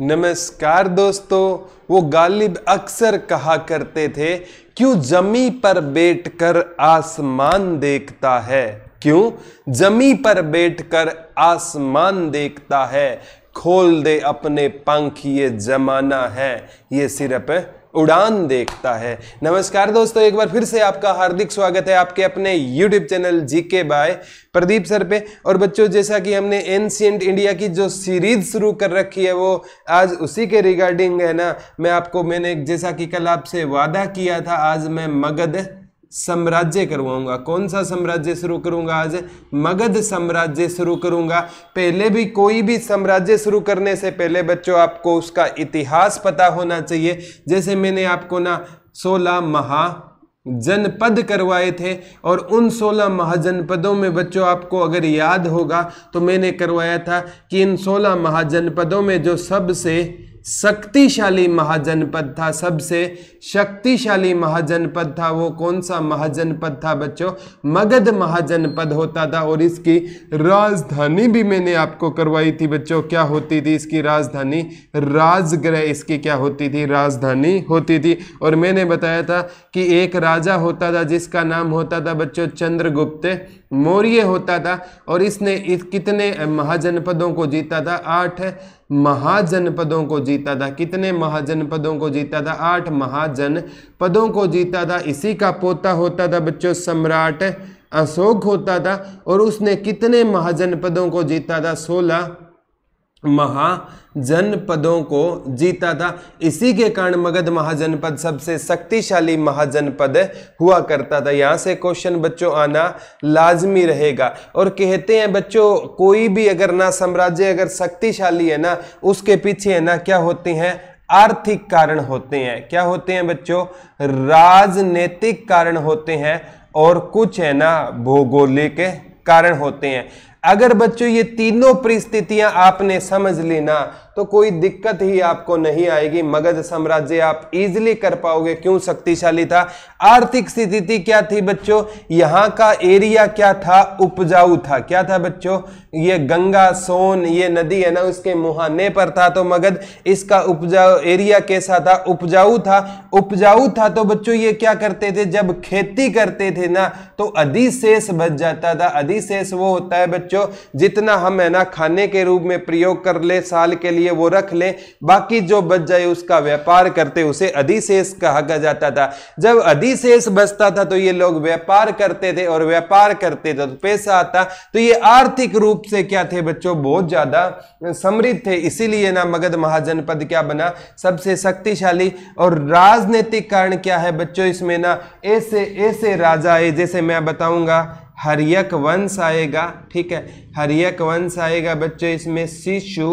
नमस्कार दोस्तों वो गालिब अक्सर कहा करते थे क्यों जमी पर बैठकर आसमान देखता है क्यों जमी पर बैठकर आसमान देखता है खोल दे अपने पंख ये जमाना है ये सिर्फ उड़ान देखता है नमस्कार दोस्तों एक बार फिर से आपका हार्दिक स्वागत है आपके अपने यूट्यूब चैनल जी के बाय प्रदीप सर पे और बच्चों जैसा कि हमने एनशियंट इंडिया की जो सीरीज शुरू कर रखी है वो आज उसी के रिगार्डिंग है ना मैं आपको मैंने जैसा कि कल आपसे वादा किया था आज मैं मगध साम्राज्य करवाऊंगा कौन सा साम्राज्य शुरू करूंगा आज मगध साम्राज्य शुरू करूंगा पहले भी कोई भी साम्राज्य शुरू करने से पहले बच्चों आपको उसका इतिहास पता होना चाहिए जैसे मैंने आपको ना सोलह महा जनपद करवाए थे और उन 16 महाजनपदों में बच्चों आपको अगर याद होगा तो मैंने करवाया था कि इन 16 महाजनपदों में जो सबसे शक्तिशाली महाजनपद था सबसे शक्तिशाली महाजनपद था वो कौन सा महाजनपद था बच्चों मगध महाजनपद होता था और इसकी राजधानी भी मैंने आपको करवाई थी बच्चों क्या होती थी इसकी राजधानी राजगृह इसकी क्या होती थी राजधानी होती थी और मैंने बताया था कि एक राजा होता था जिसका नाम होता था बच्चों चंद्रगुप्त मौर्य होता था और इसने इस कितने महाजनपदों को जीता था आठ महाजनपदों को जीता था कितने महाजनपदों को जीता था आठ महाजन पदों को जीता था इसी का पोता होता था बच्चों सम्राट अशोक होता था और उसने कितने महाजनपदों को जीता था सोलह महाजनपदों को जीता था इसी के कारण मगध महाजनपद सबसे शक्तिशाली महाजनपद हुआ करता था यहाँ से क्वेश्चन बच्चों आना लाजमी रहेगा और कहते हैं बच्चों कोई भी अगर ना साम्राज्य अगर शक्तिशाली है ना उसके पीछे है ना क्या होते हैं आर्थिक कारण होते हैं क्या होते हैं बच्चों राजनीतिक कारण होते हैं और कुछ है ना भौगोलिक कारण होते हैं अगर बच्चों ये तीनों परिस्थितियां आपने समझ लेना तो कोई दिक्कत ही आपको नहीं आएगी मगध साम्राज्य आप इजिली कर पाओगे क्यों शक्तिशाली था आर्थिक स्थिति क्या थी बच्चों यहां का एरिया क्या था उपजाऊ था क्या था बच्चों ये गंगा सोन ये नदी है ना उसके मुहाने पर था तो मगध इसका उपजाऊ एरिया कैसा था उपजाऊ था उपजाऊ था तो बच्चों ये क्या करते थे जब खेती करते थे ना तो अधिशेष बच जाता था अधिशेष वो होता है बच्चों जितना हम है ना खाने के रूप में प्रयोग कर ले साल के लिए चाहिए वो रख लें बाकी जो बच जाए उसका व्यापार करते उसे अधिशेष कहा जाता था जब अधिशेष बचता था तो ये लोग व्यापार करते थे और व्यापार करते थे तो पैसा आता तो ये आर्थिक रूप से क्या थे बच्चों बहुत ज्यादा समृद्ध थे इसीलिए ना मगध महाजनपद क्या बना सबसे शक्तिशाली और राजनीतिक कारण क्या है बच्चों इसमें ना ऐसे ऐसे राजा आए जैसे मैं बताऊंगा हरियक वंश आएगा ठीक है हरियक वंश आएगा बच्चों इसमें शिशु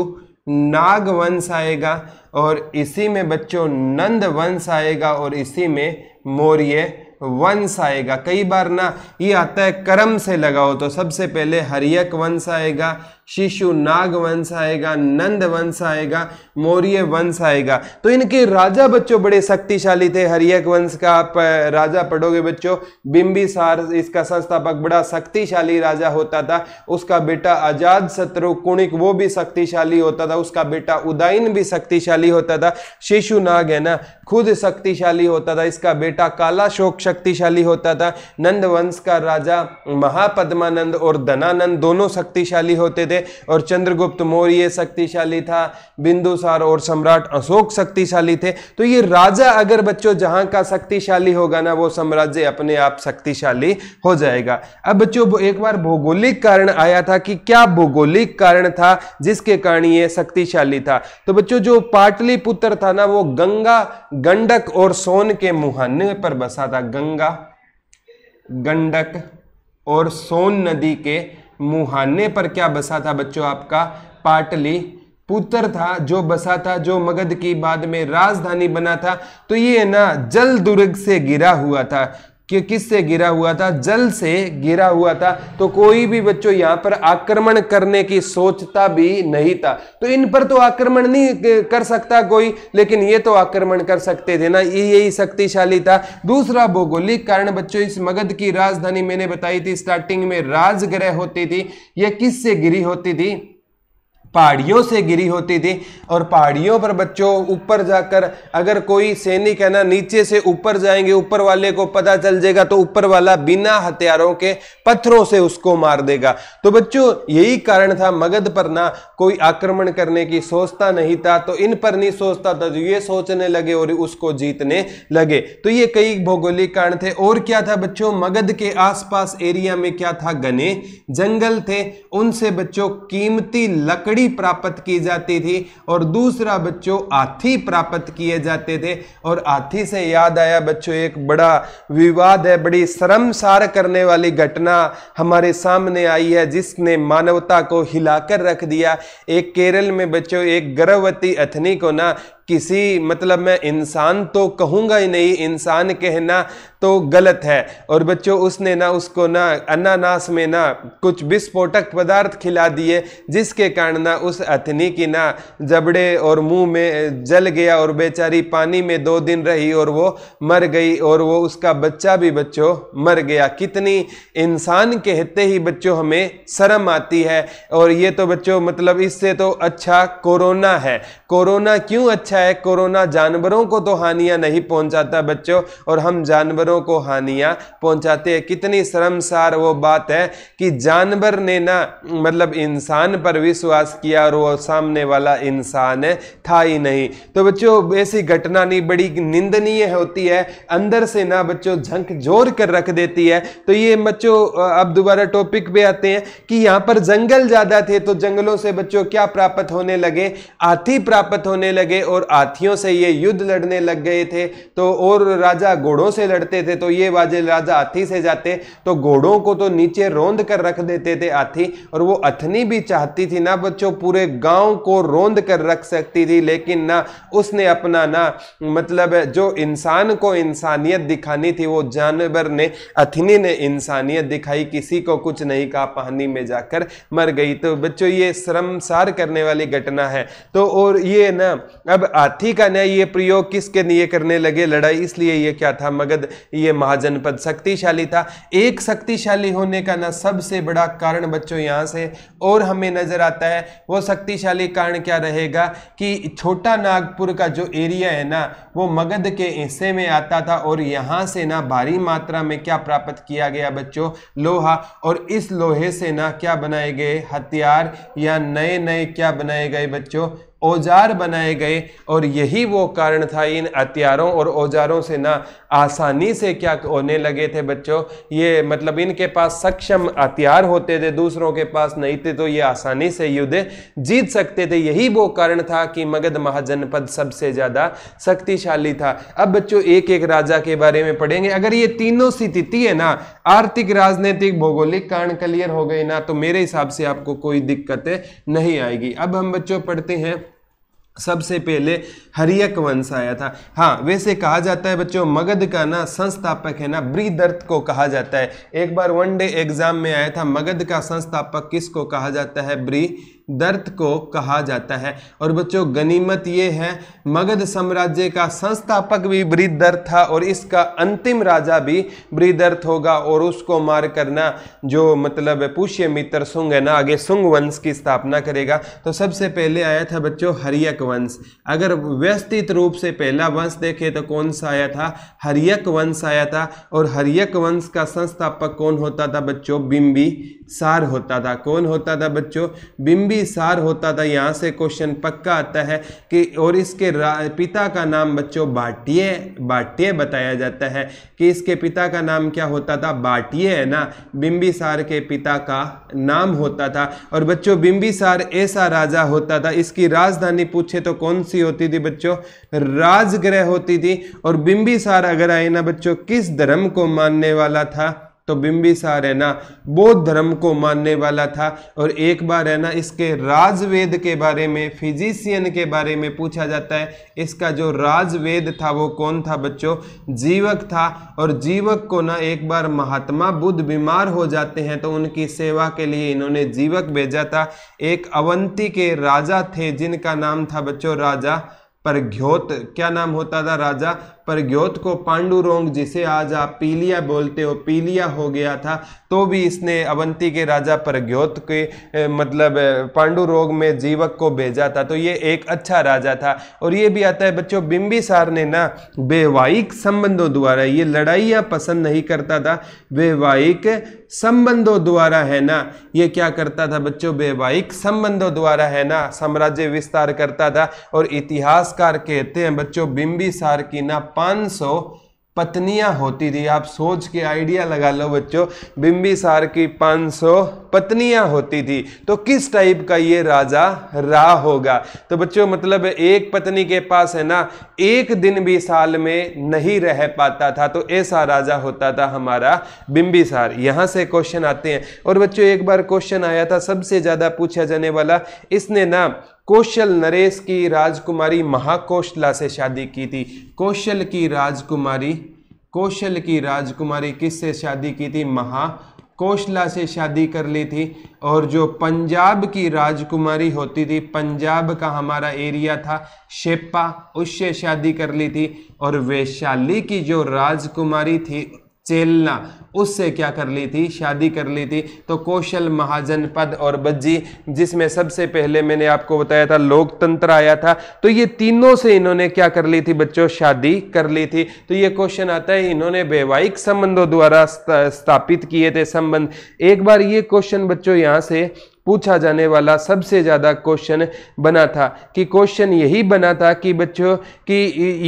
नाग वंश आएगा और इसी में बच्चों नंद वंश आएगा और इसी में मौर्य वंश आएगा कई बार ना ये आता है कर्म से लगाओ तो सबसे पहले हरियक वंश आएगा शिशु नाग वंश आएगा नंद वंश आएगा मौर्य वंश आएगा तो इनके राजा बच्चों बड़े शक्तिशाली थे हरियक वंश का आप राजा पढ़ोगे बच्चों बिंबिसार इसका संस्थापक बड़ा शक्तिशाली राजा होता था उसका बेटा आजाद शत्रु कुणिक वो भी शक्तिशाली होता था उसका बेटा उदयन भी शक्तिशाली होता था शिशु नाग है ना खुद शक्तिशाली होता था इसका बेटा काला शोक शक्तिशाली होता था नंद वंश का राजा महापद्मानंद और धनानंद दोनों शक्तिशाली होते थे और चंद्रगुप्त मौर्य शक्तिशाली था बिंदुसार और सम्राट अशोक शक्तिशाली थे तो ये राजा अगर बच्चों जहाँ का शक्तिशाली होगा ना वो साम्राज्य अपने आप शक्तिशाली हो जाएगा अब बच्चों एक बार भौगोलिक कारण आया था कि क्या भौगोलिक कारण था जिसके कारण ये शक्तिशाली था तो बच्चों जो पाटलिपुत्र था ना वो गंगा गंडक और सोन के मुहाने पर बसा था गंगा गंडक और सोन नदी के मुहाने पर क्या बसा था बच्चों आपका पाटली पुत्र था जो बसा था जो मगध की बाद में राजधानी बना था तो ये ना जल दुर्ग से गिरा हुआ था कि किस से गिरा हुआ था जल से गिरा हुआ था तो कोई भी बच्चों यहाँ पर आक्रमण करने की सोचता भी नहीं था तो इन पर तो आक्रमण नहीं कर सकता कोई लेकिन ये तो आक्रमण कर सकते थे ना ये यही शक्तिशाली था दूसरा भौगोलिक कारण बच्चों इस मगध की राजधानी मैंने बताई थी स्टार्टिंग में राजग्रह होती थी यह किस से गिरी होती थी पहाड़ियों से गिरी होती थी और पहाड़ियों पर बच्चों ऊपर जाकर अगर कोई सैनिक है ना नीचे से ऊपर जाएंगे ऊपर वाले को पता चल जाएगा तो ऊपर वाला बिना हथियारों के पत्थरों से उसको मार देगा तो बच्चों यही कारण था मगध पर ना कोई आक्रमण करने की सोचता नहीं था तो इन पर नहीं सोचता था तो ये सोचने लगे और उसको जीतने लगे तो ये कई भौगोलिक कारण थे और क्या था बच्चों मगध के आसपास एरिया में क्या था गने जंगल थे उनसे बच्चों कीमती लकड़ी बकरी प्राप्त की जाती थी और दूसरा बच्चों हाथी प्राप्त किए जाते थे और हाथी से याद आया बच्चों एक बड़ा विवाद है बड़ी शर्मसार करने वाली घटना हमारे सामने आई है जिसने मानवता को हिलाकर रख दिया एक केरल में बच्चों एक गर्भवती अथनी को ना किसी मतलब मैं इंसान तो कहूँगा ही नहीं इंसान कहना तो गलत है और बच्चों उसने ना उसको ना अनानास में ना कुछ विस्फोटक पदार्थ खिला दिए जिसके कारण ना उस अथनी की ना जबड़े और मुंह में जल गया और बेचारी पानी में दो दिन रही और वो मर गई और वो उसका बच्चा भी बच्चों मर गया कितनी इंसान कहते ही बच्चों हमें शर्म आती है और ये तो बच्चों मतलब इससे तो अच्छा कोरोना है कोरोना क्यों अच्छा है कोरोना जानवरों को तो हानियाँ नहीं पहुँचाता बच्चों और हम जानवरों जानवरों को हानियाँ पहुँचाते हैं कितनी शर्मसार वो बात है कि जानवर ने ना मतलब इंसान पर विश्वास किया और वो सामने वाला इंसान था ही नहीं तो बच्चों ऐसी घटना नहीं बड़ी निंदनीय होती है अंदर से ना बच्चों झंक जोर कर रख देती है तो ये बच्चों अब दोबारा टॉपिक पे आते हैं कि यहाँ पर जंगल ज़्यादा थे तो जंगलों से बच्चों क्या प्राप्त होने लगे हाथी प्राप्त होने लगे और हाथियों से ये युद्ध लड़ने लग गए थे तो और राजा घोड़ों से लड़ते रखते थे तो ये बाजे राजा हाथी से जाते तो घोड़ों को तो नीचे रोंद कर रख देते थे हाथी और वो अथनी भी चाहती थी ना बच्चों पूरे गांव को रोंद कर रख सकती थी लेकिन ना उसने अपना ना मतलब जो इंसान को इंसानियत दिखानी थी वो जानवर ने अथनी ने इंसानियत दिखाई किसी को कुछ नहीं कहा पानी में जाकर मर गई तो बच्चों ये श्रमसार करने वाली घटना है तो और ये ना अब हाथी का ना ये प्रयोग किसके लिए करने लगे लड़ाई इसलिए ये क्या था मगध ये महाजनपद शक्तिशाली था एक शक्तिशाली होने का ना सबसे बड़ा कारण बच्चों यहाँ से और हमें नज़र आता है वो शक्तिशाली कारण क्या रहेगा कि छोटा नागपुर का जो एरिया है ना वो मगध के हिस्से में आता था और यहाँ से ना भारी मात्रा में क्या प्राप्त किया गया बच्चों लोहा और इस लोहे से ना क्या बनाए गए हथियार या नए नए क्या बनाए गए बच्चों औजार बनाए गए और यही वो कारण था इन हथियारों और औजारों से ना आसानी से क्या होने लगे थे बच्चों ये मतलब इनके पास सक्षम हथियार होते थे दूसरों के पास नहीं थे तो ये आसानी से युद्ध जीत सकते थे यही वो कारण था कि मगध महाजनपद सबसे ज़्यादा शक्तिशाली था अब बच्चों एक एक राजा के बारे में पढ़ेंगे अगर ये तीनों स्थिति है ना आर्थिक राजनीतिक भौगोलिक कारण क्लियर हो गए ना तो मेरे हिसाब से आपको कोई दिक्कत नहीं आएगी अब हम बच्चों पढ़ते हैं सबसे पहले हरियक वंश आया था हाँ वैसे कहा जाता है बच्चों मगध का ना संस्थापक है ना ब्रीदर्थ को कहा जाता है एक बार वन डे एग्जाम में आया था मगध का संस्थापक किसको कहा जाता है ब्री दर्द को कहा जाता है और बच्चों गनीमत ये है मगध साम्राज्य का संस्थापक भी ब्रीदर्थ था और इसका अंतिम राजा भी ब्रीदर्थ होगा और उसको मार करना जो मतलब पुष्य मित्र सुंग है ना आगे सुंग वंश की स्थापना करेगा तो सबसे पहले आया था बच्चों हरियक वंश अगर व्यवस्थित रूप से पहला वंश देखे तो कौन सा आया था हरियक वंश आया था और हरियक वंश का संस्थापक कौन होता था बच्चों बिम्बी सार होता था कौन होता था बच्चों बिंबी सार होता था यहाँ से क्वेश्चन पक्का आता है कि और इसके पिता का नाम बच्चों बाटिए बाटिए बताया जाता है कि इसके पिता का नाम क्या होता था बाटिए है ना बिंबिसार के पिता का नाम होता था और बच्चों बिंबिसार ऐसा राजा होता था इसकी राजधानी पूछे तो कौन सी होती थी बच्चों राजगृह होती थी और बिंबिसार अगर आए ना बच्चों किस धर्म को मानने वाला था तो बिंबिसार है ना बौद्ध धर्म को मानने वाला था और एक बार है ना इसके राजवेद के बारे में फिजिशियन के बारे में पूछा जाता है इसका जो राजवेद था वो कौन था बच्चों जीवक था और जीवक को ना एक बार महात्मा बुद्ध बीमार हो जाते हैं तो उनकी सेवा के लिए इन्होंने जीवक भेजा था एक अवंती के राजा थे जिनका नाम था बच्चों राजा परघ्योत क्या नाम होता था राजा प्रज्योत को पांडुरोंग जिसे आज आप पीलिया बोलते हो पीलिया हो गया था तो भी इसने अवंती के राजा प्रज्योत के मतलब पांडुरोग में जीवक को भेजा था तो ये एक अच्छा राजा था और ये भी आता है बच्चों बिंबिसार ने ना वैवाहिक संबंधों द्वारा ये लड़ाइयाँ पसंद नहीं करता था वैवाहिक संबंधों द्वारा है ना ये क्या करता था बच्चों वैवाहिक संबंधों द्वारा है ना साम्राज्य विस्तार करता था और इतिहासकार कहते हैं बच्चों बिंबिसार की ना 500 पत्नियां होती थी आप सोच के आइडिया लगा लो बच्चों बिंबिसार की 500 पत्नियां होती थी तो किस टाइप का ये राजा रा होगा तो बच्चों मतलब एक पत्नी के पास है ना एक दिन भी साल में नहीं रह पाता था तो ऐसा राजा होता था हमारा बिंबिसार यहाँ से क्वेश्चन आते हैं और बच्चों एक बार क्वेश्चन आया था सबसे ज़्यादा पूछा जाने वाला इसने ना कौशल नरेश की राजकुमारी महाकौशला से शादी की थी कौशल की राजकुमारी कौशल की राजकुमारी किससे शादी की थी महा से शादी कर ली थी और जो पंजाब की राजकुमारी होती थी पंजाब का हमारा एरिया था शेपा उससे शादी कर ली थी और वैशाली की जो राजकुमारी थी चेलना उससे क्या कर ली थी शादी कर ली थी तो कौशल महाजन पद और बज्जी जिसमें सबसे पहले मैंने आपको बताया था लोकतंत्र आया था तो ये तीनों से इन्होंने क्या कर ली थी बच्चों शादी कर ली थी तो ये क्वेश्चन आता है इन्होंने वैवाहिक संबंधों द्वारा स्थापित किए थे संबंध एक बार ये क्वेश्चन बच्चों यहाँ से पूछा जाने वाला सबसे ज़्यादा क्वेश्चन बना था कि क्वेश्चन यही बना था कि बच्चों कि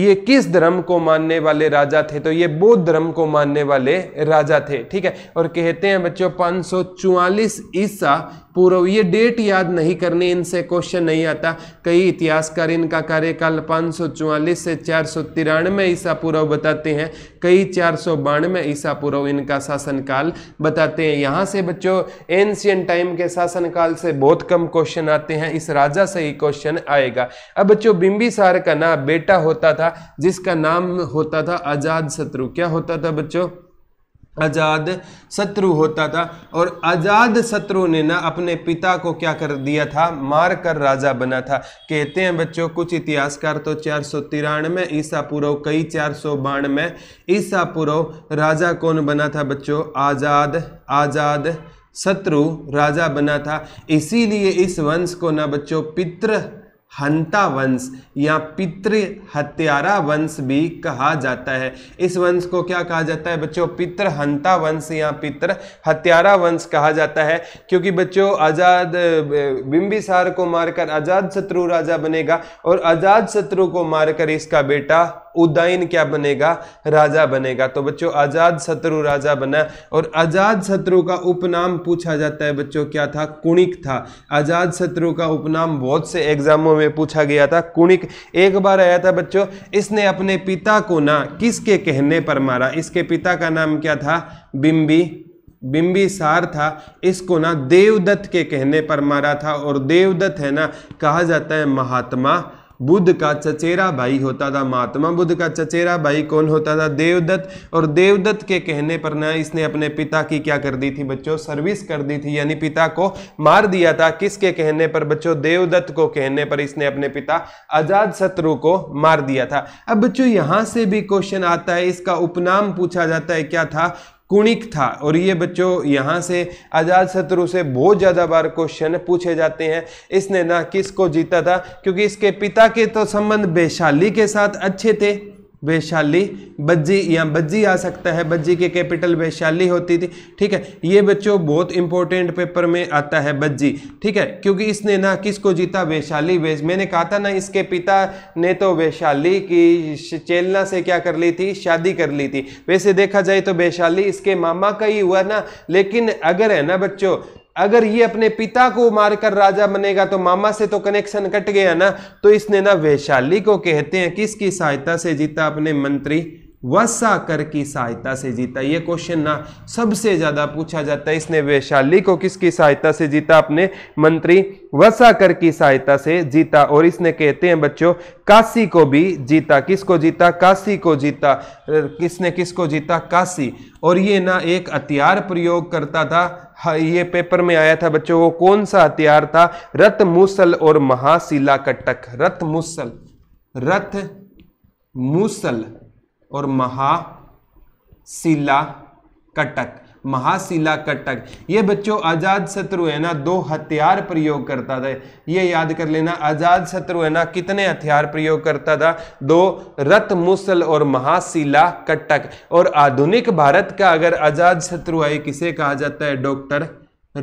ये किस धर्म को मानने वाले राजा थे तो ये बौद्ध धर्म को मानने वाले राजा थे ठीक है और कहते हैं बच्चों पाँच ईसा पूर्व ये डेट याद नहीं करनी इनसे क्वेश्चन नहीं आता कई इतिहासकार इनका कार्यकाल पाँच से चार सौ तिरानवे ईसा पूर्व बताते हैं कई चार सौ बानवे ईसा पूर्व इनका शासनकाल बताते हैं यहाँ से बच्चों एंशियन टाइम के शासनकाल से बहुत कम क्वेश्चन आते हैं इस राजा से ही क्वेश्चन आएगा अब बच्चों बिंबिसार का ना बेटा होता था जिसका नाम होता था आजाद शत्रु क्या होता था बच्चों आज़ाद शत्रु होता था और आज़ाद शत्रु ने ना अपने पिता को क्या कर दिया था मार कर राजा बना था कहते हैं बच्चों कुछ इतिहासकार तो चार सौ तिरानवे ईसा पूर्व कई चार सौ बानवे ईसा पूर्व राजा कौन बना था बच्चों आज़ाद आज़ाद शत्रु राजा बना था इसीलिए इस वंश को ना बच्चों पितृ हंता वंश या पितृ हत्यारा वंश भी कहा जाता है इस वंश को क्या कहा जाता है बच्चों पितृ हंता वंश या पितृ हत्यारा वंश कहा जाता है क्योंकि बच्चों आजाद बिंबिसार को मारकर आजाद शत्रु राजा बनेगा और आजाद शत्रु को मारकर इसका बेटा उदयन क्या बनेगा राजा बनेगा तो बच्चों आजाद शत्रु राजा बना और आजाद शत्रु का उपनाम पूछा जाता है बच्चों क्या था कुणिक था आजाद शत्रु का उपनाम बहुत से एग्जामों में पूछा गया था कुणिक एक बार आया था बच्चों इसने अपने पिता को ना किसके कहने पर मारा इसके पिता का नाम क्या था बिम्बी सार था इसको ना देवदत्त के कहने पर मारा था और देवदत्त है ना कहा जाता है महात्मा बुद्ध का चचेरा भाई होता था महात्मा बुद्ध का चचेरा भाई कौन होता था देवदत्त और देवदत्त के कहने पर ना इसने अपने पिता की क्या कर दी थी बच्चों सर्विस कर दी थी यानी पिता को मार दिया था किसके कहने पर बच्चों देवदत्त को कहने पर इसने अपने पिता आजाद शत्रु को मार दिया था अब बच्चों यहां से भी क्वेश्चन आता है इसका उपनाम पूछा जाता है क्या था कुणिक था और ये बच्चों यहाँ से आजाद शत्रु से बहुत ज़्यादा बार क्वेश्चन पूछे जाते हैं इसने ना किसको जीता था क्योंकि इसके पिता के तो संबंध वैशाली के साथ अच्छे थे वैशाली बज्जी या बज्जी आ सकता है बज्जी के कैपिटल वैशाली होती थी ठीक है ये बच्चों बहुत इंपॉर्टेंट पेपर में आता है बज्जी ठीक है क्योंकि इसने ना किसको जीता वैशाली वैश मैंने कहा था ना इसके पिता ने तो वैशाली की चेलना से क्या कर ली थी शादी कर ली थी वैसे देखा जाए तो वैशाली इसके मामा का ही हुआ ना लेकिन अगर है ना बच्चों अगर ये अपने पिता को मारकर राजा बनेगा तो मामा से तो कनेक्शन कट गया ना तो इसने ना वैशाली को कहते हैं किसकी सहायता से जीता अपने मंत्री वसा कर की सहायता से जीता ये क्वेश्चन ना सबसे ज़्यादा पूछा जाता है इसने वैशाली को किसकी सहायता से जीता अपने मंत्री वसा कर की सहायता से जीता और इसने कहते हैं बच्चों काशी को भी जीता किसको जीता काशी को जीता किसने किसको जीता काशी और ये ना एक हथियार प्रयोग करता था हाँ, ये पेपर में आया था बच्चों वो कौन सा हथियार था रथ मूसल और महाशिला कटक रथ मूसल रथ मूसल और महाशिला कटक महाशिला कटक ये बच्चों आजाद शत्रु है ना दो हथियार प्रयोग करता था ये याद कर लेना आजाद शत्रु है ना कितने हथियार प्रयोग करता था दो रथ मुसल और महाशिला कटक और आधुनिक भारत का अगर आजाद शत्रु है किसे कहा जाता है डॉक्टर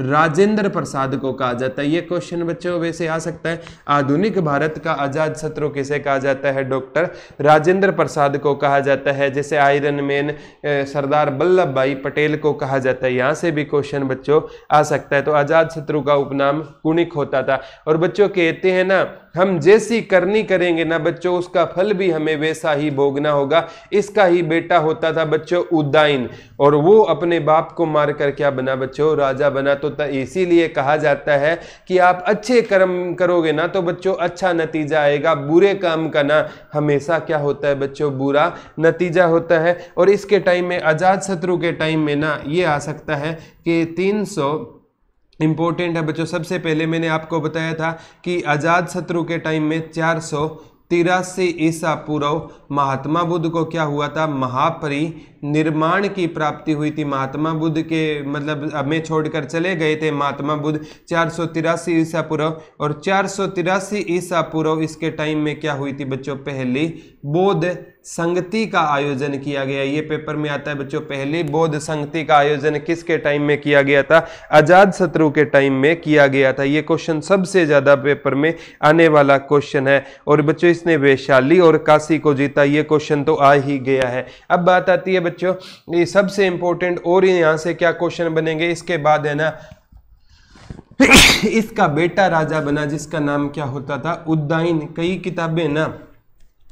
राजेंद्र प्रसाद को कहा जाता है ये क्वेश्चन बच्चों वैसे आ सकता है आधुनिक भारत का आजाद शत्रु किसे कहा जाता है डॉक्टर राजेंद्र प्रसाद को कहा जाता है जैसे आयरन मैन सरदार वल्लभ भाई पटेल को कहा जाता है यहाँ से भी क्वेश्चन बच्चों आ सकता है तो आजाद शत्रु का उपनाम कुणिक होता था और बच्चों कहते हैं ना हम जैसी करनी करेंगे ना बच्चों उसका फल भी हमें वैसा ही भोगना होगा इसका ही बेटा होता था बच्चों उदाइन और वो अपने बाप को मार कर क्या बना बच्चों राजा बना तो इसीलिए कहा जाता है कि आप अच्छे कर्म करोगे ना तो बच्चों अच्छा नतीजा आएगा बुरे काम का ना हमेशा क्या होता है बच्चों बुरा नतीजा होता है और इसके टाइम में अजात शत्रु के टाइम में ना ये आ सकता है कि तीन सौ इम्पोर्टेंट है बच्चों सबसे पहले मैंने आपको बताया था कि आज़ाद शत्रु के टाइम में चार सौ तिरासी ईसा पूर्व महात्मा बुद्ध को क्या हुआ था महापरि निर्माण की प्राप्ति हुई थी महात्मा बुद्ध के मतलब हमें छोड़कर चले गए थे महात्मा बुद्ध चार सौ तिरासी ईसा पूर्व और चार सौ तिरासी ईसा पूर्व इसके टाइम में क्या हुई थी बच्चों पहली बोध संगति का आयोजन किया गया ये पेपर में आता है बच्चों पहली बौद्ध संगति का आयोजन किसके टाइम में किया गया था आजाद शत्रु के टाइम में किया गया था ये क्वेश्चन सबसे ज्यादा पेपर में आने वाला क्वेश्चन है और बच्चों इसने वैशाली और काशी को जीता ये क्वेश्चन तो आ ही गया है अब बात आती है बच्चों ये सबसे इंपॉर्टेंट और यहाँ से क्या क्वेश्चन बनेंगे इसके बाद है ना इसका बेटा राजा बना जिसका नाम क्या होता था उद्दाइन कई किताबें ना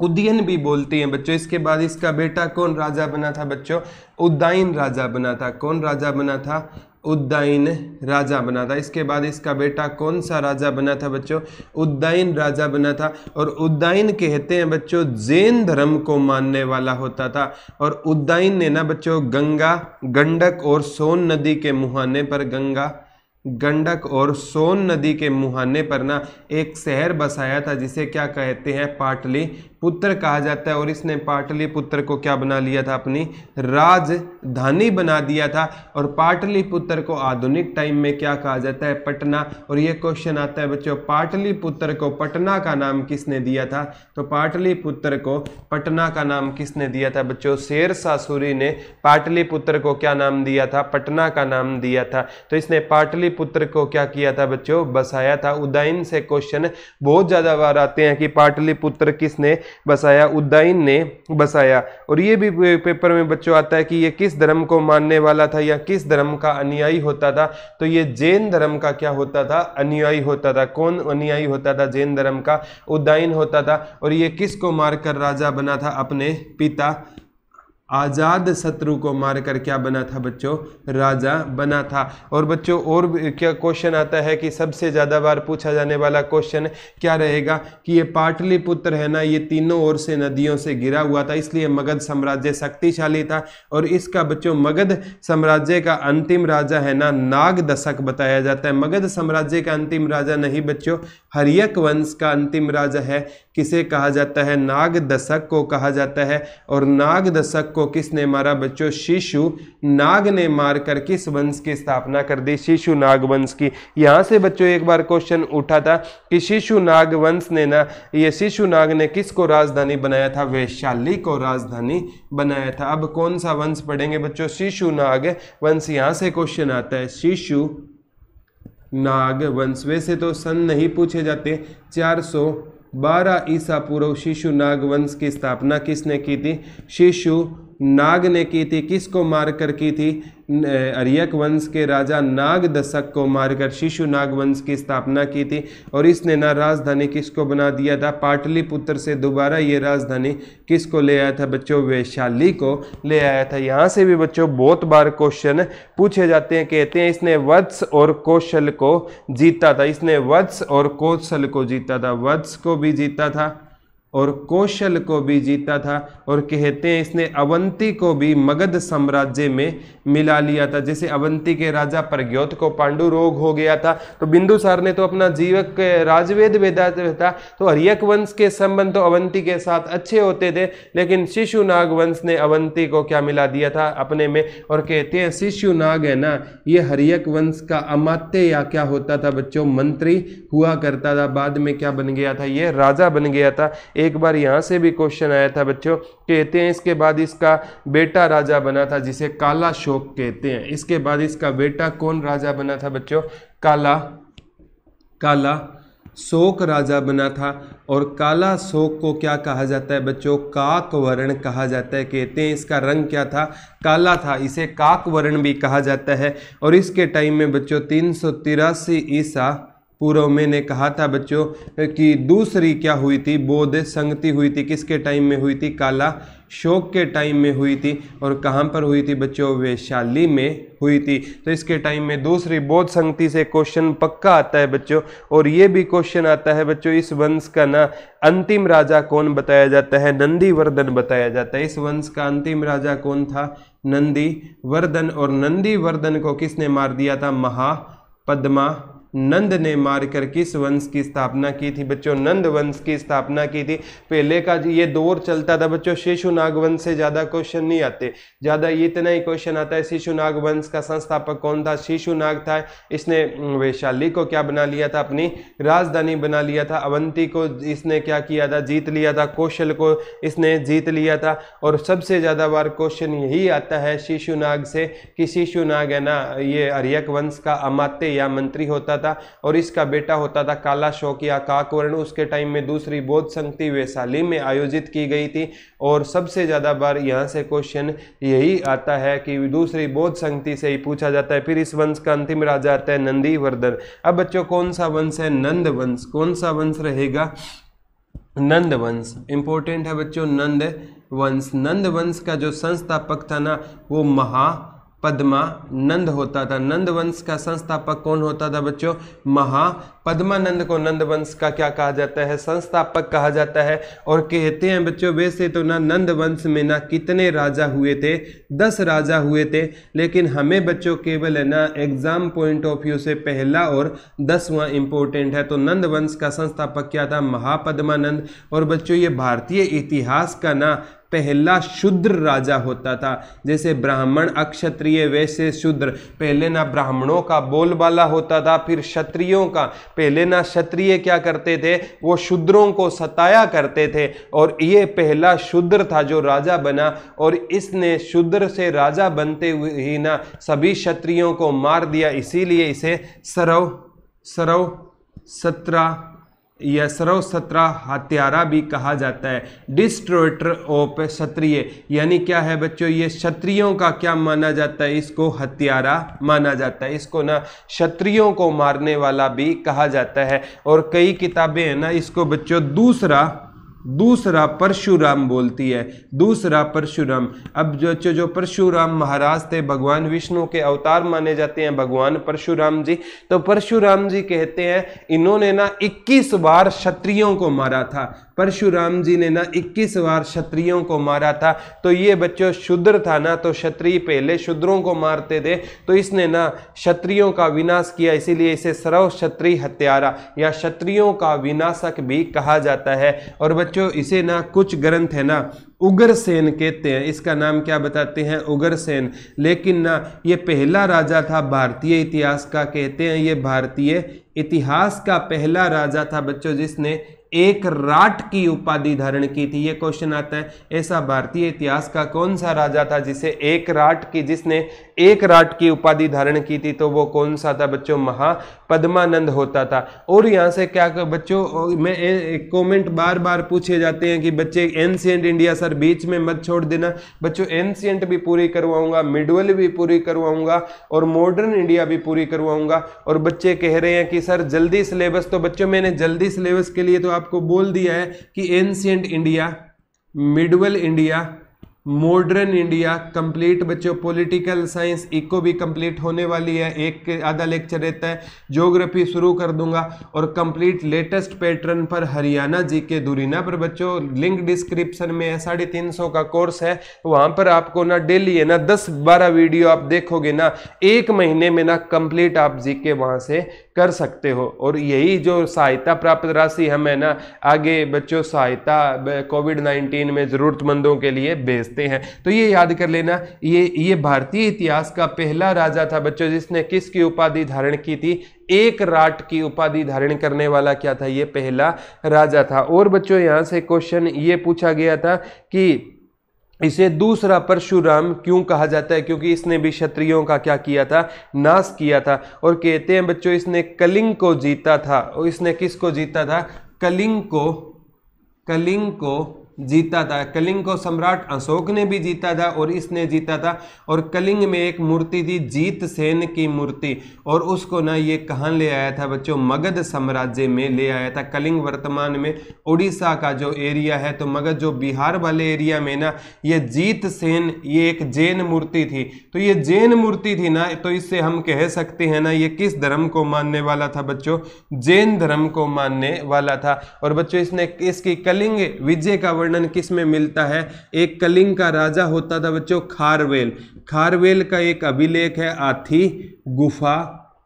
उदयन भी बोलती हैं बच्चों इसके बाद इसका बेटा कौन राजा बना था बच्चों उद्दाइन राजा बना था कौन राजा बना था उद्दाइन राजा बना था इसके बाद इसका बेटा कौन सा राजा बना था बच्चों उद्दाइन राजा बना था और उद्दाइन कहते हैं बच्चों जैन धर्म को मानने वाला होता था और उद्दाइन ने ना बच्चों गंगा गंडक और सोन नदी के मुहाने पर गंगा गंडक और सोन नदी के मुहाने पर ना एक शहर बसाया था जिसे क्या कहते हैं पाटली पुत्र कहा जाता है और इसने पाटली पुत्र को क्या बना लिया था अपनी राजधानी बना दिया था और पाटली पुत्र को आधुनिक टाइम में क्या कहा जाता है पटना और ये क्वेश्चन आता है बच्चों पाटली पुत्र को पटना का नाम किसने दिया था तो पाटली पुत्र को पटना का नाम किसने दिया था बच्चों शेर सासुरी ने पाटली पुत्र को क्या नाम दिया था पटना का नाम दिया था तो इसने पाटली पुत्र को क्या किया था बच्चों बसाया था उदयन से क्वेश्चन बहुत ज़्यादा बार आते हैं कि पाटली पुत्र किसने बसाया उदयन ने बसाया और ये भी पेपर में बच्चों आता है कि ये किस धर्म को मानने वाला था या किस धर्म का अनुयायी होता था तो ये जैन धर्म का क्या होता था अनुयायी होता था कौन अनुयायी होता था जैन धर्म का उदयन होता था और ये किसको मारकर राजा बना था अपने पिता आज़ाद शत्रु को मारकर क्या बना था बच्चों राजा बना था और बच्चों और क्या क्वेश्चन आता है कि सबसे ज़्यादा बार पूछा जाने वाला क्वेश्चन क्या रहेगा कि ये पाटलिपुत्र है ना ये तीनों ओर से नदियों से घिरा हुआ था इसलिए मगध साम्राज्य शक्तिशाली था और इसका बच्चों मगध साम्राज्य का अंतिम राजा है ना नाग दशक बताया जाता है मगध साम्राज्य का अंतिम राजा नहीं बच्चों हरियक वंश का अंतिम राजा है किसे कहा जाता है नाग दशक को कहा जाता है और नाग दशक को किसने मारा बच्चों शिशु नाग ने मारकर किस वंश की स्थापना कर दी शिशु नाग वंश की यहाँ से बच्चों एक बार क्वेश्चन उठा था कि शिशु नाग वंश ने ना ये शिशु नाग ने किस को राजधानी बनाया था वैशाली को राजधानी बनाया था अब कौन सा वंश पढ़ेंगे बच्चों शिशु नाग वंश यहाँ से क्वेश्चन आता है शिशु नाग वंश वैसे तो सन नहीं पूछे जाते चार सौ बारह ईसा पूर्व शिशु नागवंश की स्थापना किसने की थी शिशु नाग ने की थी किसको मारकर की थी अर्यक वंश के राजा नाग दशक को मारकर शिशु नाग वंश की स्थापना की थी और इसने ना राजधानी किसको बना दिया था पाटलिपुत्र से दोबारा ये राजधानी किसको ले आया था बच्चों वैशाली को ले आया था यहाँ से भी बच्चों बहुत बार क्वेश्चन पूछे जाते हैं कहते हैं इसने वत्स और कौशल को जीता था इसने वत्स और कौशल को जीता था वत्स को भी जीता था और कौशल को भी जीता था और कहते हैं इसने अवंती को भी मगध साम्राज्य में मिला लिया था जैसे अवंती के राजा प्रज्ञोत को पांडु रोग हो गया था तो बिंदुसार ने तो अपना जीवक राजवेद वेदा था तो हरियक वंश के संबंध तो अवंती के साथ अच्छे होते थे लेकिन शिशुनाग वंश ने अवंती को क्या मिला दिया था अपने में और कहते हैं शिशुनाग है ना ये हरियक वंश का अमात्य या क्या होता था बच्चों मंत्री हुआ करता था बाद में क्या बन गया था ये राजा बन गया था एक बार यहाँ से भी क्वेश्चन आया था बच्चों कहते हैं इसके बाद इसका बेटा राजा बना था जिसे काला शोक कहते हैं इसके बाद इसका बेटा कौन राजा बना था बच्चों काला काला शोक राजा बना था और काला शोक को क्या कहा जाता है बच्चों काकवर्ण कहा जाता है कहते हैं इसका रंग क्या था काला था इसे काकवर्ण भी कहा जाता है और इसके टाइम में बच्चों तीन सौ तिरासी ईसा पूर्व मैंने कहा था बच्चों कि दूसरी क्या हुई थी बोध संगति हुई थी किसके टाइम में हुई थी काला शोक के टाइम में हुई थी और कहाँ पर हुई थी बच्चों वैशाली में हुई थी तो इसके टाइम में दूसरी बौद्ध संगति से क्वेश्चन पक्का आता है बच्चों और ये भी क्वेश्चन आता है बच्चों इस वंश का ना अंतिम राजा कौन बताया जाता है नंदीवर्धन बताया जाता है इस वंश का अंतिम राजा कौन था नंदीवर्धन और नंदीवर्धन को किसने मार दिया था महा पद्मा नंद ने मारकर किस वंश की स्थापना की थी बच्चों नंद वंश की स्थापना की थी पहले का ये दौर चलता था बच्चों शिशु नाग वंश से ज़्यादा क्वेश्चन नहीं आते ज़्यादा इतना ही क्वेश्चन आता है शिशु नाग वंश का संस्थापक कौन था शिशु नाग था इसने वैशाली को क्या बना लिया था अपनी राजधानी बना लिया था अवंती को इसने क्या किया था जीत लिया था कौशल को इसने जीत लिया था और सबसे ज़्यादा बार क्वेश्चन यही आता है शिशु नाग से कि शिशु नाग है ना ये हरियक वंश का अमात्य या मंत्री होता था और इसका बेटा होता था काला शोक या काकवर्ण उसके टाइम में दूसरी बौद्ध संगति वैशाली में आयोजित की गई थी और सबसे ज़्यादा बार यहाँ से क्वेश्चन यही आता है कि दूसरी बौद्ध संगति से ही पूछा जाता है फिर इस वंश का अंतिम राजा आता है नंदीवर्धन अब बच्चों कौन सा वंश है नंद वंश कौन सा वंश रहेगा नंद वंश इंपॉर्टेंट है बच्चों नंद वंश नंद वंश का जो संस्थापक था ना वो महा पद्मा नंद होता था नंद वंश का संस्थापक कौन होता था बच्चों महा पद्मानंद को नंद वंश का क्या कहा जाता है संस्थापक कहा जाता है और कहते हैं बच्चों वैसे तो ना नंद वंश में ना कितने राजा हुए थे दस राजा हुए थे लेकिन हमें बच्चों केवल है ना एग्जाम पॉइंट ऑफ व्यू से पहला और दसवां इम्पोर्टेंट है तो नंद वंश का संस्थापक क्या था महापद्मानंद और बच्चों ये भारतीय इतिहास का ना पहला शूद्र राजा होता था जैसे ब्राह्मण अक्षत्रिय वैसे शूद्र पहले ना ब्राह्मणों का बोलबाला होता था फिर क्षत्रियों का पहले ना क्षत्रिय क्या करते थे वो शूद्रों को सताया करते थे और ये पहला शूद्र था जो राजा बना और इसने शूद्र से राजा बनते हुए ही ना सभी क्षत्रियों को मार दिया इसीलिए इसे सरव सरव सत्रह यह सर्व सत्रा हत्यारा भी कहा जाता है डिस्ट्रोटर ऑफ क्षत्रिय यानी क्या है बच्चों ये क्षत्रियों का क्या माना जाता है इसको हत्यारा माना जाता है इसको ना क्षत्रियों को मारने वाला भी कहा जाता है और कई किताबें हैं ना इसको बच्चों दूसरा दूसरा परशुराम बोलती है दूसरा परशुराम अब जो जो, जो परशुराम महाराज थे भगवान विष्णु के अवतार माने जाते हैं भगवान परशुराम जी तो परशुराम जी कहते हैं इन्होंने ना 21 बार क्षत्रियों को मारा था परशुराम जी ने ना 21 बार क्षत्रियों को मारा था तो ये बच्चों शूद्र था ना तो क्षत्रिय पहले शुद्रों को मारते थे तो इसने ना क्षत्रियों का विनाश किया इसीलिए इसे सर्व क्षत्रिय हत्यारा या क्षत्रियों का विनाशक भी कहा जाता है और बच्चों इसे ना कुछ ग्रंथ है ना उग्रसेन कहते हैं इसका नाम क्या बताते हैं उग्रसेन लेकिन ना ये पहला राजा था भारतीय इतिहास का कहते हैं ये भारतीय इतिहास का पहला राजा था बच्चों जिसने एक राट की उपाधि धारण की थी ये क्वेश्चन आता है ऐसा भारतीय इतिहास का कौन सा राजा था जिसे एक राट की जिसने एक राट की उपाधि धारण की थी तो वो कौन सा था बच्चों महा पद्मानंद होता था और यहाँ से क्या कर, बच्चों में कमेंट बार बार पूछे जाते हैं कि बच्चे एंशियंट इंडिया सर बीच में मत छोड़ देना बच्चों एंशियंट भी पूरी करवाऊंगा मिडवल भी पूरी करवाऊंगा और मॉडर्न इंडिया भी पूरी करवाऊंगा और बच्चे कह रहे हैं कि सर जल्दी सिलेबस तो बच्चों मैंने जल्दी सिलेबस के लिए तो आप आपको बोल दिया है कि ancient India medieval India modern India complete बच्चों पॉलिटिकल साइंस इको भी कंप्लीट होने वाली है एक आधा लेक्चर रहता है ज्योग्राफी शुरू कर दूंगा और कंप्लीट लेटेस्ट पैटर्न पर हरियाणा जी के दूरी ना पर बच्चों लिंक डिस्क्रिप्शन में है साढ़े तीन सौ का कोर्स है वहां पर आपको ना डेली है ना दस बारह वीडियो आप देखोगे ना एक महीने में ना कंप्लीट आप जी वहां से कर सकते हो और यही जो सहायता प्राप्त राशि हमें ना आगे बच्चों सहायता कोविड नाइन्टीन में ज़रूरतमंदों के लिए भेजते हैं तो ये याद कर लेना ये ये भारतीय इतिहास का पहला राजा था बच्चों जिसने किसकी उपाधि धारण की थी एक राट की उपाधि धारण करने वाला क्या था ये पहला राजा था और बच्चों यहाँ से क्वेश्चन ये पूछा गया था कि इसे दूसरा परशुराम क्यों कहा जाता है क्योंकि इसने भी क्षत्रियों का क्या किया था नाश किया था और कहते हैं बच्चों इसने कलिंग को जीता था और इसने किसको जीता था कलिंग को कलिंग को जीता था कलिंग को सम्राट अशोक ने भी जीता था और इसने जीता था और कलिंग में एक मूर्ति थी जीत सेन की मूर्ति और उसको ना ये कहाँ ले आया था बच्चों मगध साम्राज्य में ले आया था कलिंग वर्तमान में उड़ीसा का जो एरिया है तो मगध जो बिहार वाले एरिया में ना ये जीत सेन ये एक जैन मूर्ति थी तो ये जैन मूर्ति थी ना तो इससे हम कह सकते हैं ना ये किस धर्म को मानने वाला था बच्चों जैन धर्म को मानने वाला था और बच्चों इसने इसकी कलिंग विजय का वर्णन किस में मिलता है एक कलिंग का राजा होता था बच्चों खारवेल खारवेल का एक अभिलेख है आथी गुफा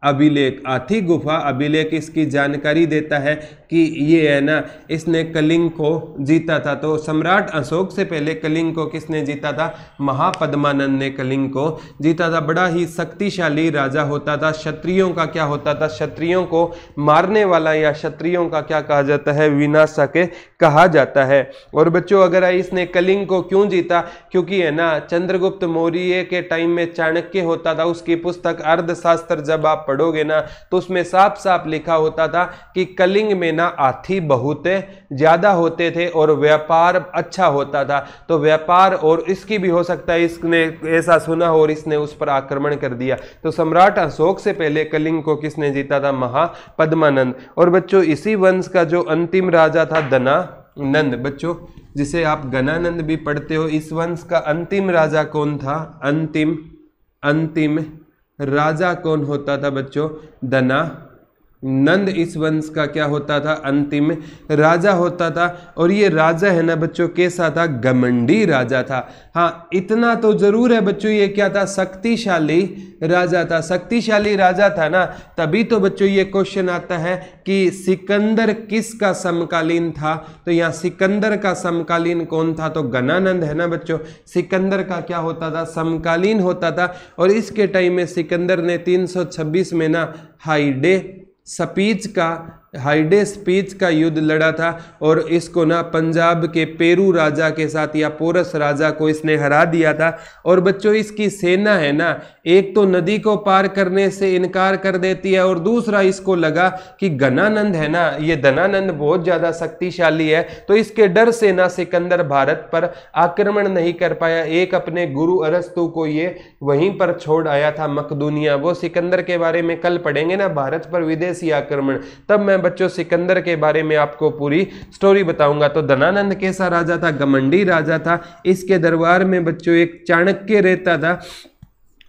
अभिलेख आथी गुफा अभिलेख इसकी जानकारी देता है कि ये है ना इसने कलिंग को जीता था तो सम्राट अशोक से पहले कलिंग को किसने जीता था महापद्मानंद ने कलिंग को जीता था बड़ा ही शक्तिशाली राजा होता था क्षत्रियों का क्या होता था क्षत्रियों को मारने वाला या क्षत्रियों का क्या कहा जाता है विनाशक कहा जाता है और बच्चों अगर इसने कलिंग को क्यों जीता क्योंकि है ना चंद्रगुप्त मौर्य के टाइम में चाणक्य होता था उसकी पुस्तक अर्धशास्त्र जब आप पढ़ोगे ना तो उसमें साफ साफ लिखा होता था कि कलिंग में ना आथी बहुत ज़्यादा होते थे और व्यापार अच्छा होता था तो व्यापार और इसकी भी हो सकता है इसने ऐसा सुना और इसने उस पर आक्रमण कर दिया तो सम्राट अशोक से पहले कलिंग को किसने जीता था महापद्मानंद और बच्चों इसी वंश का जो अंतिम राजा था दना नंद बच्चों जिसे आप गणानंद भी पढ़ते हो इस वंश का अंतिम राजा कौन था अंतिम अंतिम राजा कौन होता था बच्चों दना नंद इस वंश का क्या होता था अंतिम राजा होता था और ये राजा है ना बच्चों कैसा था गमंडी राजा था हाँ इतना तो ज़रूर है बच्चों ये क्या था शक्तिशाली राजा था शक्तिशाली राजा था ना तभी तो बच्चों ये क्वेश्चन आता है कि सिकंदर किसका समकालीन था तो यहाँ सिकंदर का समकालीन कौन था तो गनानंद है ना बच्चों सिकंदर का क्या होता था समकालीन होता था और इसके टाइम में सिकंदर ने तीन में ना हाइडे सपीच का हाइडे स्पीच का युद्ध लड़ा था और इसको ना पंजाब के पेरू राजा के साथ या पोरस राजा को इसने हरा दिया था और बच्चों इसकी सेना है ना एक तो नदी को पार करने से इनकार कर देती है और दूसरा इसको लगा कि गनानंद है ना ये धनानंद बहुत ज़्यादा शक्तिशाली है तो इसके डर से ना सिकंदर भारत पर आक्रमण नहीं कर पाया एक अपने गुरु अरस्तु को ये वहीं पर छोड़ आया था मकदूनिया वो सिकंदर के बारे में कल पढ़ेंगे ना भारत पर विदेशी आक्रमण तब मैं बच्चों सिकंदर के बारे में आपको पूरी स्टोरी बताऊंगा तो धनानंद कैसा राजा था गमंडी राजा था इसके दरबार में बच्चों एक चाणक्य रहता था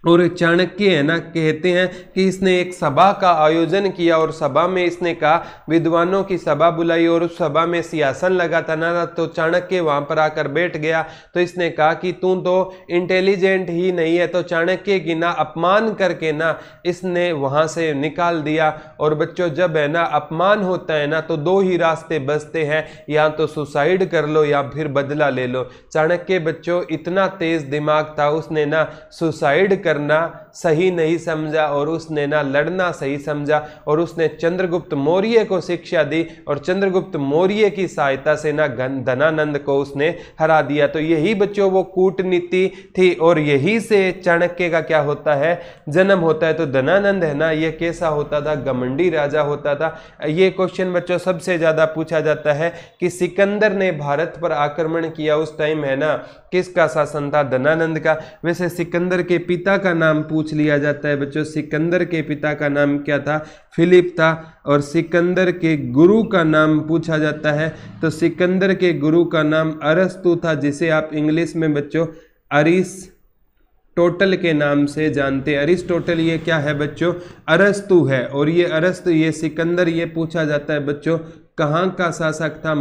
और चाणक्य है ना कहते हैं कि इसने एक सभा का आयोजन किया और सभा में इसने कहा विद्वानों की सभा बुलाई और उस सभा में सियासन लगा था ना तो चाणक्य वहाँ पर आकर बैठ गया तो इसने कहा कि तू तो इंटेलिजेंट ही नहीं है तो चाणक्य की ना अपमान करके ना इसने वहाँ से निकाल दिया और बच्चों जब है ना अपमान होता है ना तो दो ही रास्ते बचते हैं या तो सुसाइड कर लो या फिर बदला ले लो चाणक्य बच्चों इतना तेज दिमाग था उसने ना सुसाइड करना सही नहीं समझा और उसने ना लड़ना सही समझा और उसने चंद्रगुप्त मौर्य को शिक्षा दी और चंद्रगुप्त मौर्य की सहायता से ना घन धनानंद को उसने हरा दिया तो यही बच्चों वो कूटनीति थी और यही से चाणक्य का क्या होता है जन्म होता है तो धनानंद है ना ये कैसा होता था गमंडी राजा होता था ये क्वेश्चन बच्चों सबसे ज़्यादा पूछा जाता है कि सिकंदर ने भारत पर आक्रमण किया उस टाइम है ना किसका शासन था धनानंद का वैसे सिकंदर के पिता का नाम पूछ पूछ लिया जाता है बच्चों सिकंदर के पिता का नाम क्या था फिलिप था और सिकंदर के गुरु का नाम पूछा जाता है तो सिकंदर के गुरु का नाम अरस्तु था जिसे आप इंग्लिश में बच्चों अरिस टोटल के नाम से जानते अरिस्टोटल ये क्या है बच्चों अरस्तु है और ये अरस्तु ये सिकंदर ये पूछा जाता है बच्चों कहाँ का शासक था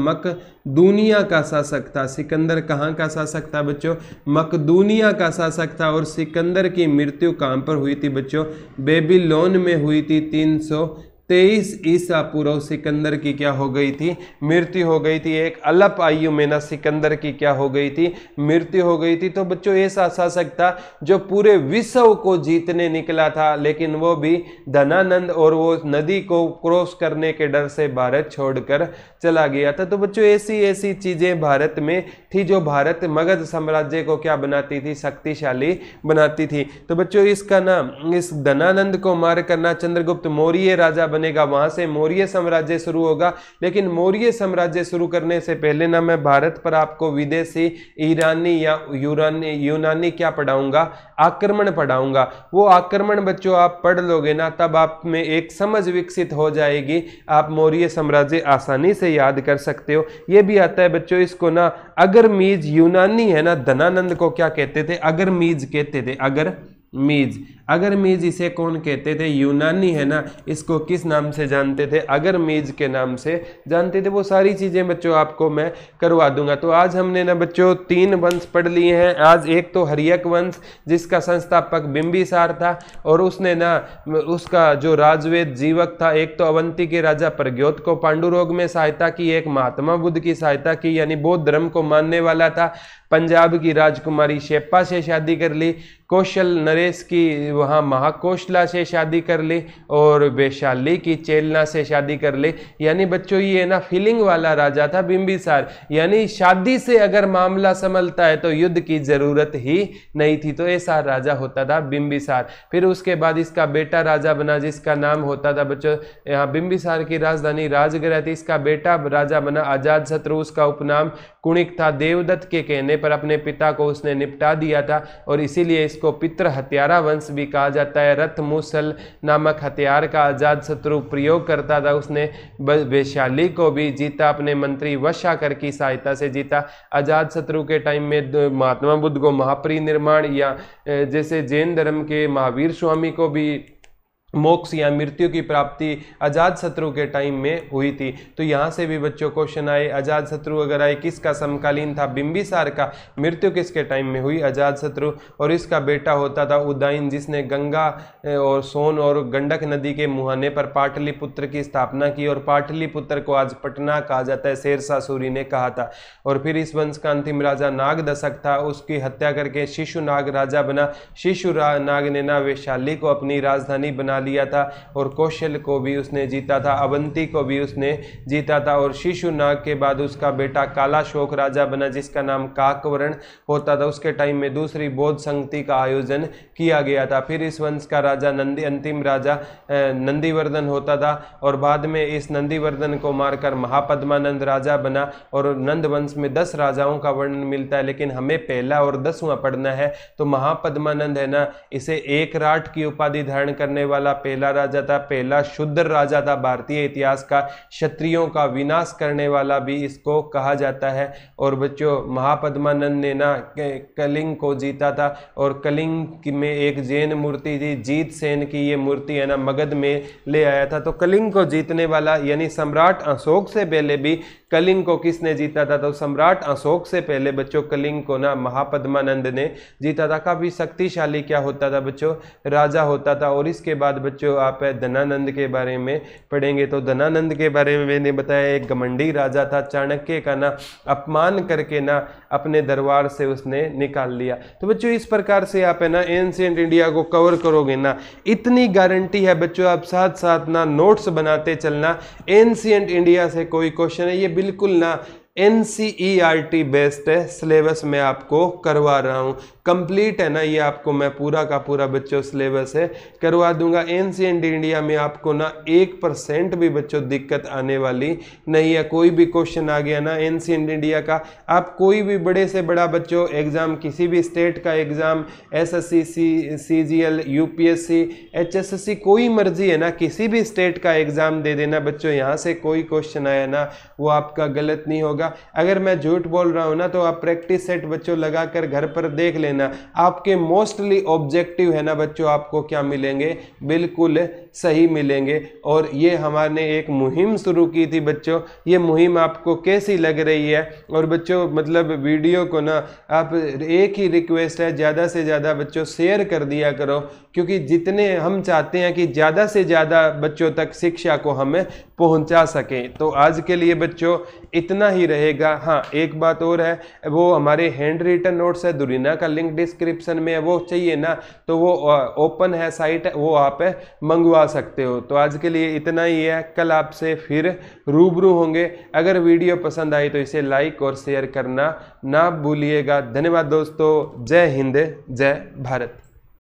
दुनिया का शासक था सिकंदर कहाँ का शासक था बच्चों मक दुनिया का शासक था और सिकंदर की मृत्यु कहाँ पर हुई थी बच्चों बेबीलोन में हुई थी तीन सौ तेईस ईसा पूर्व सिकंदर की क्या हो गई थी मृत्यु हो गई थी एक अल्प आयु में ना सिकंदर की क्या हो गई थी मृत्यु हो गई थी तो बच्चों ऐसा शासक था जो पूरे विश्व को जीतने निकला था लेकिन वो भी धनानंद और वो नदी को क्रॉस करने के डर से भारत छोड़कर चला गया था तो बच्चों ऐसी ऐसी चीज़ें भारत में थी जो भारत मगध साम्राज्य को क्या बनाती थी शक्तिशाली बनाती थी तो बच्चों इसका नाम इस धनानंद को मार करना चंद्रगुप्त मौर्य राजा बनेगा वहां से मौर्य साम्राज्य शुरू होगा लेकिन मौर्य साम्राज्य शुरू करने से पहले ना मैं भारत पर आपको विदेशी ईरानी या यूरानी यूनानी क्या पढ़ाऊंगा आक्रमण पढ़ाऊंगा वो आक्रमण बच्चों आप पढ़ लोगे ना तब आप में एक समझ विकसित हो जाएगी आप मौर्य साम्राज्य आसानी से याद कर सकते हो ये भी आता है बच्चों इसको ना अगर मीज यूनानी है ना धनानंद को क्या कहते थे अगर मीज कहते थे अगर मीज अगर मेज इसे कौन कहते थे यूनानी है ना इसको किस नाम से जानते थे अगर मेज के नाम से जानते थे वो सारी चीज़ें बच्चों आपको मैं करवा दूंगा तो आज हमने ना बच्चों तीन वंश पढ़ लिए हैं आज एक तो हरियक वंश जिसका संस्थापक बिंबिसार था और उसने ना उसका जो राजवेद जीवक था एक तो अवंती के राजा प्रज्ञोत को पांडुरोग में सहायता की एक महात्मा बुद्ध की सहायता की यानी बौद्ध धर्म को मानने वाला था पंजाब की राजकुमारी शेपा से शादी कर ली कौशल नरेश की वहाँ महाकोशला से शादी कर ली और वैशाली की चेलना से शादी कर ली यानी बच्चों ये ना फीलिंग वाला राजा था बिंबिसार यानी शादी से अगर मामला संभलता है तो युद्ध की ज़रूरत ही नहीं थी तो ऐसा राजा होता था बिंबिसार फिर उसके बाद इसका बेटा राजा बना जिसका नाम होता था बच्चों यहाँ बिंबिसार की राजधानी राजगृह थी इसका बेटा राजा बना आजाद शत्रु उसका उपनाम कुणिक था देवदत्त के कहने पर अपने पिता को उसने निपटा दिया था और इसीलिए इसको पित्र हत्यारा वंश भी कहा जाता है रथ मूसल नामक हथियार का आजाद शत्रु प्रयोग करता था उसने वैशाली को भी जीता अपने मंत्री वशाकर की सहायता से जीता आजाद शत्रु के टाइम में महात्मा बुद्ध को महापरिनिर्माण या जैसे जैन धर्म के महावीर स्वामी को भी मोक्ष या मृत्यु की प्राप्ति अजात शत्रु के टाइम में हुई थी तो यहाँ से भी बच्चों क्वेश्चन आए अजात शत्रु अगर आए किसका समकालीन था बिंबिसार का मृत्यु किसके टाइम में हुई अजात शत्रु और इसका बेटा होता था उदयन जिसने गंगा और सोन और गंडक नदी के मुहाने पर पाटलिपुत्र की स्थापना की और पाटलिपुत्र को आज पटना कहा जाता है शेरशाह सूरी ने कहा था और फिर इस वंश का अंतिम राजा नाग दशक था उसकी हत्या करके शिशु नाग राजा बना शिशु नाग ने ना वैशाली को अपनी राजधानी बना बना लिया था और कौशल को भी उसने जीता था अवंती को भी उसने जीता था और शिशु नाग के बाद उसका बेटा काला शोक राजा बना जिसका नाम काकवरण होता था उसके टाइम में दूसरी बौद्ध संगति का आयोजन किया गया था फिर इस वंश का राजा नंदी अंतिम राजा नंदीवर्धन होता था और बाद में इस नंदीवर्धन को मारकर महापद्मानंद राजा बना और नंद वंश में दस राजाओं का वर्णन मिलता है लेकिन हमें पहला और दसवां पढ़ना है तो महापद्मानंद है ना इसे एक राट की उपाधि धारण करने वाला वाला पहला राजा था पहला शुद्ध राजा था भारतीय इतिहास का क्षत्रियों का विनाश करने वाला भी इसको कहा जाता है और बच्चों महापद्मानंद ने ना कलिंग को जीता था और कलिंग में एक जैन मूर्ति थी जीत सेन की ये मूर्ति है ना मगध में ले आया था तो कलिंग को जीतने वाला यानी सम्राट अशोक से पहले भी कलिंग को किसने जीता था तो सम्राट अशोक से पहले बच्चों कलिंग को ना महापद्मानंद ने जीता था काफ़ी शक्तिशाली क्या होता था बच्चों राजा होता था और इसके बाद बच्चों आप धनानंद के बारे में पढ़ेंगे तो धनानंद के बारे में मैंने बताया एक घमंडी राजा था चाणक्य का ना अपमान करके ना अपने दरबार से उसने निकाल लिया तो बच्चों इस प्रकार से आप है ना एंशियंट इंडिया को कवर करोगे ना इतनी गारंटी है बच्चों आप साथ साथ ना नोट्स बनाते चलना एंशियंट इंडिया से कोई क्वेश्चन है ये बिल्कुल ना N C E R T based है सिलेबस मैं आपको करवा रहा हूँ कंप्लीट है ना ये आपको मैं पूरा का पूरा बच्चों सिलेबस है करवा दूंगा एन सी एंड इंडिया में आपको ना एक परसेंट भी बच्चों दिक्कत आने वाली नहीं है कोई भी क्वेश्चन आ गया ना एन सी एंड इंडिया का आप कोई भी बड़े से बड़ा बच्चों एग्ज़ाम किसी भी स्टेट का exam S S C C C G L U P S C H S S C कोई मर्जी है ना किसी भी स्टेट का एग्ज़ाम दे देना बच्चों यहाँ से कोई क्वेश्चन आया ना वो आपका गलत नहीं होगा होगा अगर मैं झूठ बोल रहा हूँ ना तो आप प्रैक्टिस सेट बच्चों लगा कर घर पर देख लेना आपके मोस्टली ऑब्जेक्टिव है ना बच्चों आपको क्या मिलेंगे बिल्कुल सही मिलेंगे और ये हमारे एक मुहिम शुरू की थी बच्चों ये मुहिम आपको कैसी लग रही है और बच्चों मतलब वीडियो को ना आप एक ही रिक्वेस्ट है ज़्यादा से ज़्यादा बच्चों शेयर कर दिया करो क्योंकि जितने हम चाहते हैं कि ज़्यादा से ज़्यादा बच्चों तक शिक्षा को हमें पहुंचा सकें तो आज के लिए बच्चों इतना ही रहे रहेगा हाँ एक बात और है वो हमारे हैंड रिटन नोट्स है दुरीना का लिंक डिस्क्रिप्शन में है वो चाहिए ना तो वो ओपन है साइट वो आप मंगवा सकते हो तो आज के लिए इतना ही है कल आपसे फिर रूबरू होंगे अगर वीडियो पसंद आई तो इसे लाइक और शेयर करना ना भूलिएगा धन्यवाद दोस्तों जय हिंद जय भारत